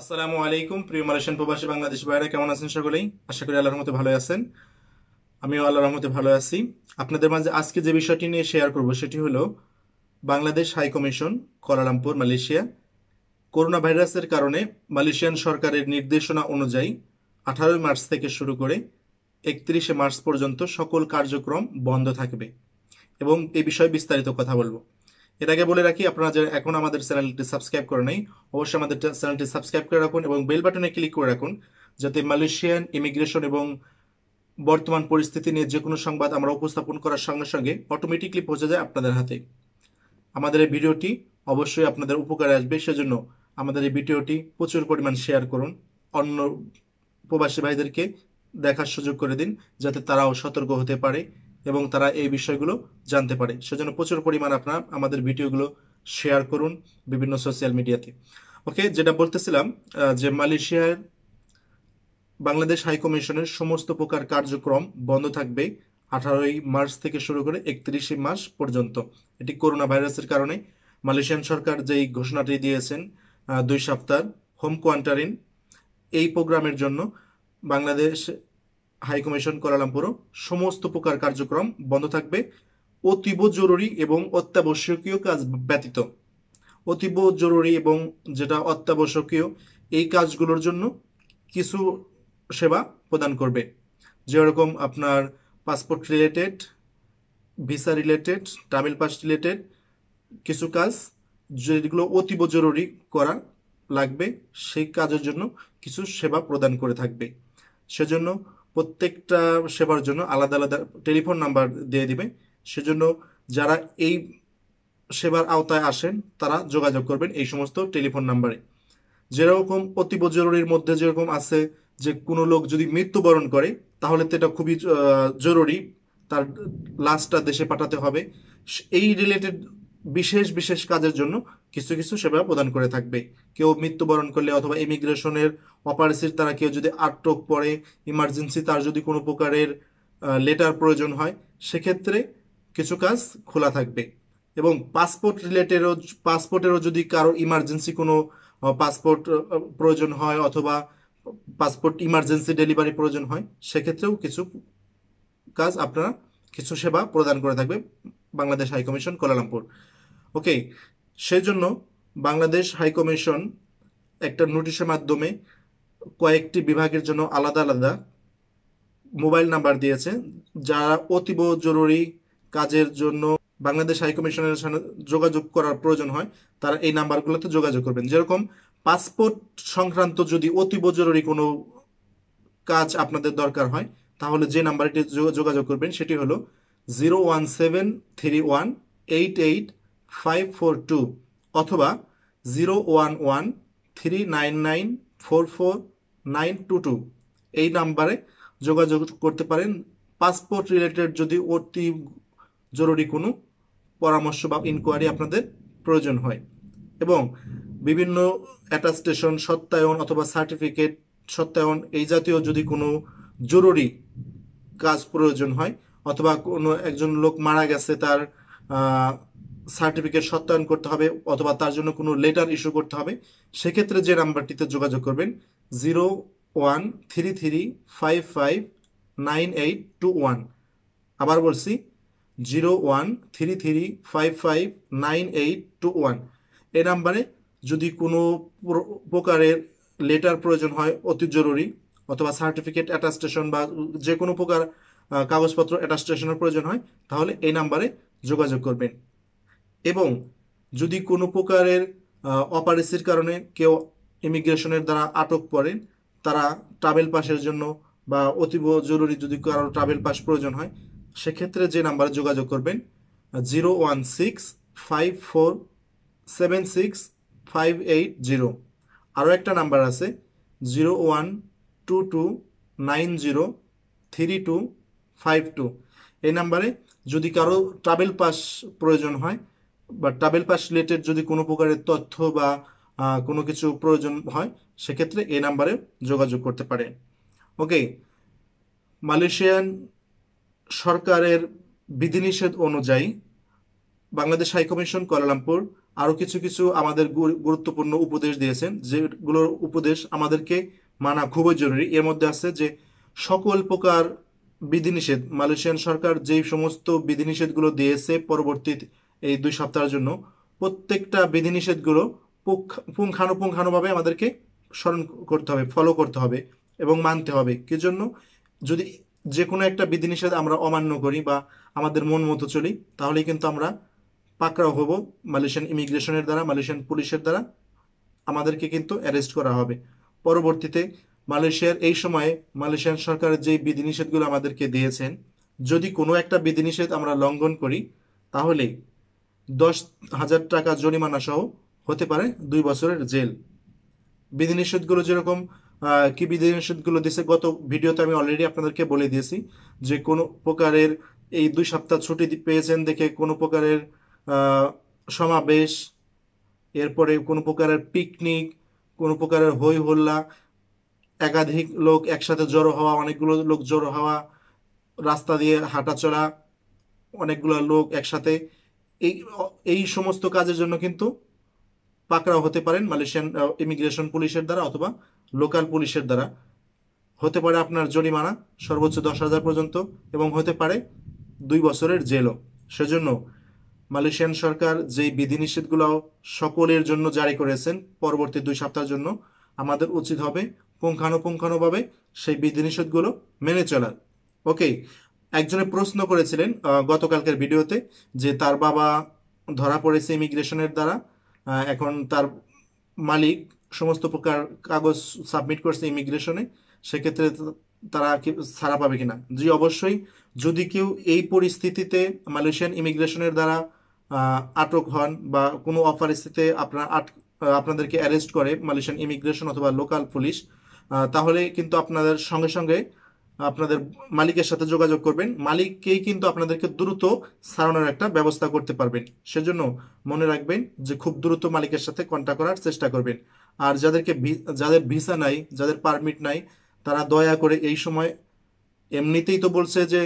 আসসালামু আলাইকুম প্রিয় মালয়েশিয়ান প্রবাসী বাংলাদেশ বাইরে কেমন আছেন সকলেই আশা করি আল্লাহর মতো ভালো আছেন আমিও আল্লাহর রহমতে ভালো আছি আপনাদের মাঝে আজকে যে বিষয়টি নিয়ে শেয়ার করব সেটি হলো Bangladesh high commission Kuala Lumpur Malaysia corona ভাইরাসের কারণে মালয়েশিয়ান সরকারের নির্দেশনা অনুযায়ী আঠারোই মার্চ থেকে শুরু করে একত্রিশে মার্চ পর্যন্ত সকল কার্যক্রম বন্ধ থাকবে এবং এ বিষয়ে বিস্তারিত কথা বলবো এর আগে বলে রাখি আপনারা যারা এখন আমাদের চ্যানেলটি সাবস্ক্রাইব করে নেই অবশ্যই আমাদের চ্যানেলটি সাবস্ক্রাইব করে রাখুন এবং বেল বাটনে ক্লিক করে রাখুন যাতে মালয়েশিয়ান ইমিগ্রেশন এবং বর্তমান পরিস্থিতি নিয়ে যে কোনো সংবাদ আমরা উপস্থাপন করার সঙ্গে সঙ্গে অটোমেটিকলি পৌঁছে যায় আপনাদের হাতে আমাদের এই ভিডিওটি অবশ্যই আপনাদের উপকারে আসবে সেজন্য আমাদের এই ভিডিওটি প্রচুর পরিমাণ শেয়ার করুন অন্য প্রবাসী ভাইদেরকে দেখার সুযোগ করে দিন যাতে তারাও সতর্ক হতে পারে এবং তারা এই বিষয়গুলো জানতে পারে সেজন্য প্রচুর পরিমাণ আপনার আমাদের ভিডিওগুলো শেয়ার করুন বিভিন্ন সোশ্যাল মিডিয়াতে ওকে যেটা বলতেছিলাম যে মালয়েশিয়ার বাংলাদেশ হাইকমিশনের সমস্ত প্রকার কার্যক্রম বন্ধ থাকবে আঠারোই মার্চ থেকে শুরু করে একত্রিশে মাস পর্যন্ত এটি করোনা ভাইরাসের কারণে মালয়েশিয়ান সরকার যেই ঘোষণাটি দিয়েছেন দুই সপ্তাহ হোম কোয়ান্টারিন এই প্রোগ্রামের জন্য বাংলাদেশ হাইকমিশন কোয়ালালামপুরও সমস্ত প্রকার কার্যক্রম বন্ধ থাকবে অতীব জরুরি এবং অত্যাবশ্যকীয় কাজ ব্যতীত অতীব জরুরি এবং যেটা অত্যাবশ্যকীয় এই কাজগুলোর জন্য কিছু সেবা প্রদান করবে যেরকম আপনার passport related visa related travel pass related কিছু কাজ যেগুলো অতীব জরুরি করা লাগবে সেই কাজের জন্য কিছু সেবা প্রদান করে থাকবে সেজন্য প্রত্যেকটা সেবার জন্য আলাদা আলাদা টেলিফোন নাম্বার দিয়ে দিবে সেজন্য যারা এই সেবার আওতায় আসেন তারা যোগাযোগ করবেন এই সমস্ত টেলিফোন নাম্বারে যেরকম অতীব জরুরির মধ্যে যেরকম আছে যে কোনো লোক যদি মৃত্যুবরণ করে তাহলে তো এটা খুবই জরুরি তার লাশটা দেশে পাঠাতে হবে এই রিলেটেড বিশেষ বিশেষ কাজের জন্য কিছু কিছু সেবা প্রদান করে থাকবে কেউ মৃত্যুবরণ করলে অথবা ইমিগ্রেশনের অপারেসির তারা কেউ যদি আটক পড়ে ইমার্জেন্সি তার যদি কোনো প্রকারের লেটার প্রয়োজন হয় সেক্ষেত্রে কিছু কাজ খোলা থাকবে এবং পাসপোর্ট রিলেটেডও পাসপোর্টেরও যদি কারো ইমার্জেন্সি কোনো পাসপোর্ট প্রয়োজন হয় অথবা পাসপোর্ট ইমার্জেন্সি ডেলিভারি প্রয়োজন হয় সেক্ষেত্রেও কিছু কাজ আপনারা কিছু সেবা প্রদান করে থাকবে বাংলাদেশ হাইকমিশন কোলালামপুর ওকে সেই জন্য বাংলাদেশ হাইকমিশন একটা নোটিশের মাধ্যমে কয়েকটি বিভাগের জন্য আলাদা আলাদা মোবাইল নাম্বার দিয়েছে যারা অতীব জরুরি কাজের জন্য বাংলাদেশ হাইকমিশনের সঙ্গে যোগাযোগ করার প্রয়োজন হয় তারা এই নাম্বারগুলোতে যোগাযোগ করবেন যেরকম পাসপোর্ট সংক্রান্ত যদি অতীব জরুরি কোনো কাজ আপনাদের দরকার হয় তাহলে যে নাম্বারটি যোগাযোগ করবেন সেটি হলো zero one seven three one eight eight five four two অথবা zero one one three nine nine four four nine two two এই নাম্বারে যোগাযোগ করতে পারেন পাসপোর্ট রিলেটেড যদি অতি জরুরি কোনো পরামর্শ বা ইনকোয়ারি আপনাদের প্রয়োজন হয় এবং বিভিন্ন অ্যাটাস্টেশন সত্যায়ন অথবা সার্টিফিকেট সত্যায়ন এই জাতীয় যদি কোনো জরুরি কাজ প্রয়োজন হয় অথবা কোনো একজন লোক মারা গেছে তার সার্টিফিকেট সত্যায়ন করতে হবে অথবা তার জন্য কোনো লেটার ইস্যু করতে হবে সেক্ষেত্রে যে নাম্বারটিতে যোগাযোগ করবেন zero one three three five five nine eight two one আবার বলছি zero one three three five five nine eight two one এ নাম্বারে যদি কোনো প্রকারের লেটার প্রয়োজন হয় অতি জরুরি অথবা সার্টিফিকেট অ্যাটাস্টেশন বা যে কোনো প্রকার কাগজপত্র অ্যাটাস্টেশনের প্রয়োজন হয় তাহলে এই নাম্বারে যোগাযোগ করবেন এবং যদি কোনো প্রকারের অপারেসির কারণে কেউ ইমিগ্রেশনের দ্বারা আটক পড়েন তারা ট্রাভেল পাসের জন্য বা অতীব জরুরি যদি কারো ট্রাভেল পাস প্রয়োজন হয় সেক্ষেত্রে যে নাম্বারে যোগাযোগ করবেন zero one six five four seven six five eight zero আরও একটা নাম্বার আছে zero one two two nine zero three two five two এই নাম্বারে যদি কারো ট্রাভেল পাস প্রয়োজন হয় বা ট্রাভেল পাস রিলেটেড যদি কোনো প্রকারের তথ্য বা কোনো কিছু প্রয়োজন হয় সেক্ষেত্রে এই নাম্বারে যোগাযোগ করতে পারে ওকে মালয়েশিয়ান সরকারের বিধিনিষেধ অনুযায়ী বাংলাদেশ হাইকমিশন কলালামপুর আরও কিছু কিছু আমাদের গুরুত্বপূর্ণ উপদেশ দিয়েছেন যেগুলোর উপদেশ আমাদেরকে মানা খুবই জরুরি এর মধ্যে আছে যে সকল প্রকার বিধিনিষেধ মালয়েশিয়ান সরকার যেই সমস্ত বিধিনিষেধগুলো দিয়েছে পরবর্তী এই দুই সপ্তাহের জন্য প্রত্যেকটা বিধিনিষেধগুলো পুঙ্খানুপুঙ্খানুভাবে আমাদেরকে স্মরণ করতে হবে ফলো করতে হবে এবং মানতে হবে কি জন্য যদি যে কোনো একটা বিধিনিষেধ আমরা অমান্য করি বা আমাদের মন মতো চলি তাহলেই কিন্তু আমরা পাকড়াও হব মালয়েশিয়ান ইমিগ্রেশনের দ্বারা মালয়েশিয়ান পুলিশের দ্বারা আমাদেরকে কিন্তু অ্যারেস্ট করা হবে পরবর্তীতে মালয়েশিয়ার এই সময়ে মালয়েশিয়ান সরকার যে বিধিনিষেধগুলো আমাদেরকে দিয়েছেন যদি কোনো একটা বিধিনিষেধ আমরা লঙ্ঘন করি তাহলে দশ হাজার টাকা জরিমানা সহ হতে পারে দুই বছরের জেল বিধিনিষেধগুলো যেরকম কি বিধিনিষেধগুলো দিয়েছে গত ভিডিওতে আমি অলরেডি আপনাদেরকে বলে দিয়েছি যে কোনো প্রকারের এই দুই সপ্তাহ ছুটি পেয়েছেন দেখে কোনো প্রকারের সমাবেশ এরপরে কোনো প্রকারের পিকনিক কোনো প্রকারের হই হল্লা একাধিক লোক একসাথে জড়ো হওয়া অনেকগুলো লোক জড়ো হওয়া রাস্তা দিয়ে হাঁটা চলা অনেকগুলো লোক একসাথে এই এই সমস্ত কাজের জন্য কিন্তু পাকড়াও হতে পারেন মালয়েশিয়ান ইমিগ্রেশন পুলিশের দ্বারা অথবা লোকাল পুলিশের দ্বারা হতে পারে আপনার জরিমানা সর্বোচ্চ দশ হাজার পর্যন্ত এবং হতে পারে দুই বছরের জেলও সেজন্য মালয়েশিয়ান সরকার যে বিধিনিষেধগুলো সকলের জন্য জারি করেছেন পরবর্তী দুই সপ্তাহের জন্য আমাদের উচিত হবে পুঙ্খানুপুঙ্খানুভাবে সেই বিধিনিষেধগুলো মেনে চলার ওকে একজনে প্রশ্ন করেছিলেন গতকালকের ভিডিওতে যে তার বাবা ধরা পড়েছে ইমিগ্রেশনের দ্বারা এখন তার মালিক সমস্ত প্রকার কাগজ সাবমিট করছে ইমিগ্রেশনে সেক্ষেত্রে তারা ছাড়া পাবে কিনা জি অবশ্যই যদি কেউ এই পরিস্থিতিতে মালয়েশিয়ান ইমিগ্রেশনের দ্বারা আটক হন বা কোনো স্থিতিতে আপনার আট আপনাদেরকে অ্যারেস্ট করে মালয়েশিয়ান ইমিগ্রেশন অথবা লোকাল পুলিশ তাহলে কিন্তু আপনাদের সঙ্গে সঙ্গে আপনাদের মালিকের সাথে যোগাযোগ করবেন মালিককেই কিন্তু আপনাদেরকে দ্রুত সারানোর একটা ব্যবস্থা করতে পারবেন সেজন্য মনে রাখবেন যে খুব দ্রুত মালিকের সাথে কন্ট্যাক্ট করার চেষ্টা করবেন আর যাদেরকে যাদের ভিসা নাই যাদের পারমিট নাই তারা দয়া করে এই সময় এমনিতেই তো বলছে যে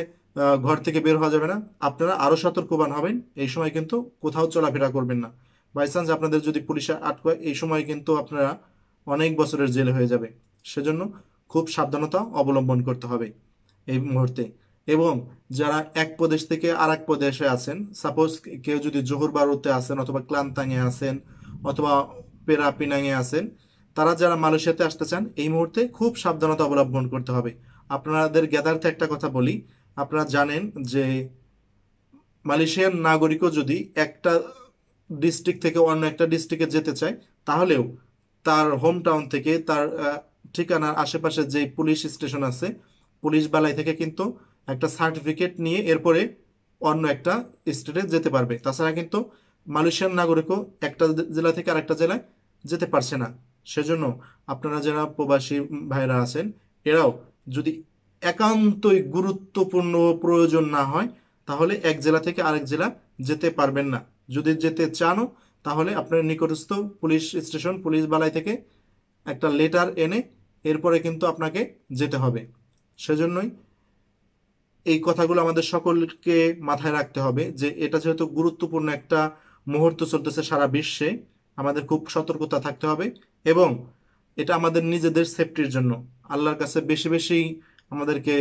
ঘর থেকে বের হওয়া যাবে না আপনারা আরও সতর্কবান হবেন এই সময় কিন্তু কোথাও চলাফেরা করবেন না বাই চান্স আপনাদের যদি পুলিশে আটকায় এই সময় কিন্তু আপনারা অনেক বছরের জেলে হয়ে যাবে সেজন্য খুব সাবধানতা অবলম্বন করতে হবে এই মুহূর্তে এবং যারা এক প্রদেশ থেকে আর এক প্রদেশে আছেন সাপোজ কেউ যদি জোহর বারুতে আছেন অথবা ক্লান্তাঙে আছেন অথবা পেরা পিনাঙে আছেন তারা যারা মালয়েশিয়াতে আসতে চান এই মুহূর্তে খুব সাবধানতা অবলম্বন করতে হবে আপনাদের গ্যাদার্থে একটা কথা বলি আপনারা জানেন যে মালয়েশিয়ান নাগরিকও যদি একটা ডিস্ট্রিক্ট থেকে অন্য একটা ডিস্ট্রিক্টে যেতে চায় তাহলেও তার হোম টাউন থেকে তার ঠিকানার আশেপাশে যে পুলিশ স্টেশন আছে পুলিশ বালাই থেকে কিন্তু একটা সার্টিফিকেট নিয়ে এরপরে অন্য একটা স্টেটে যেতে পারবে তাছাড়া কিন্তু মালয়েশিয়ার নাগরিকও একটা জেলা থেকে আরেকটা জেলায় যেতে পারছে না সেজন্য আপনারা যারা প্রবাসী ভাইরা আছেন এরাও যদি একান্তই গুরুত্বপূর্ণ প্রয়োজন না হয় তাহলে এক জেলা থেকে আরেক জেলা যেতে পারবেন না যদি যেতে চানও তাহলে আপনার নিকটস্থ পুলিশ স্টেশন পুলিশ বালাই থেকে একটা লেটার এনে এরপরে কিন্তু আপনাকে যেতে হবে সেজন্যই এই কথাগুলো আমাদের সকলকে মাথায় রাখতে হবে যে এটা যেহেতু গুরুত্বপূর্ণ একটা মুহূর্ত চলতেছে সারা বিশ্বে আমাদের খুব সতর্কতা থাকতে হবে এবং এটা আমাদের নিজেদের সেফটির জন্য আল্লাহর কাছে বেশি বেশি আমাদেরকে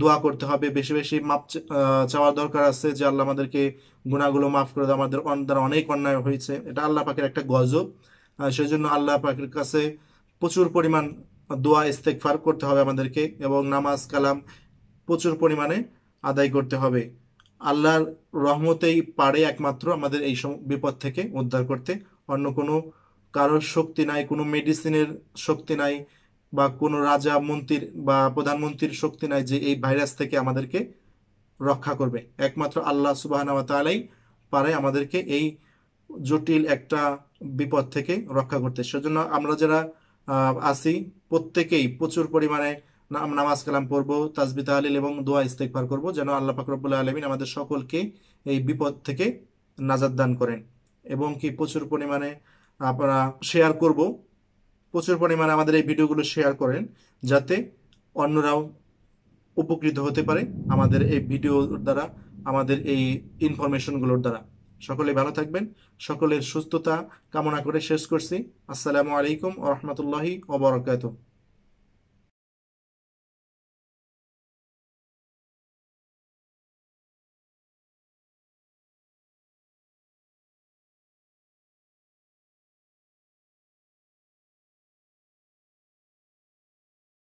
দোয়া করতে হবে বেশি বেশি মাপ চাওয়ার দরকার আছে যে আল্লাহ আমাদেরকে গুণাগুলো মাফ করে দেয় আমাদের দ্বারা অনেক অন্যায় হয়েছে এটা আল্লাহ পাখির একটা গজব সেই জন্য আল্লাহ পাখির কাছে প্রচুর পরিমাণ দোয়া ইস্তেক ফার করতে হবে আমাদেরকে এবং নামাজ কালাম প্রচুর পরিমাণে আদায় করতে হবে আল্লাহর রহমতেই পারে একমাত্র আমাদের এই বিপদ থেকে উদ্ধার করতে অন্য কোনো কারোর শক্তি নাই কোনো মেডিসিনের শক্তি নাই বা কোনো রাজা মন্ত্রীর বা প্রধানমন্ত্রীর শক্তি নাই যে এই ভাইরাস থেকে আমাদেরকে রক্ষা করবে একমাত্র আল্লাহ সুবাহনাওয়া তালাই পারে আমাদেরকে এই জটিল একটা বিপদ থেকে রক্ষা করতে সেজন্য আমরা যারা আসি প্রত্যেকেই প্রচুর পরিমাণে নামাজ কালাম পড়ব তাজবি তাহলিল এবং দোয়া ইস্তেকবার করব যেন আল্লাহ পাকরবুল্লা আলমিন আমাদের সকলকে এই বিপদ থেকে নাজাদ দান করেন এবং কি প্রচুর পরিমাণে আপনারা শেয়ার করব প্রচুর পরিমাণে আমাদের এই ভিডিওগুলো শেয়ার করেন যাতে অন্যরাও উপকৃত হতে পারে আমাদের এই ভিডিওর দ্বারা আমাদের এই ইনফরমেশনগুলোর দ্বারা সকলে ভালো থাকবেন সকলের সুস্থতা কামনা করে শেষ করছি আসসালামু আলাইকুম ও রহমতুল্লাহি ওবরকাত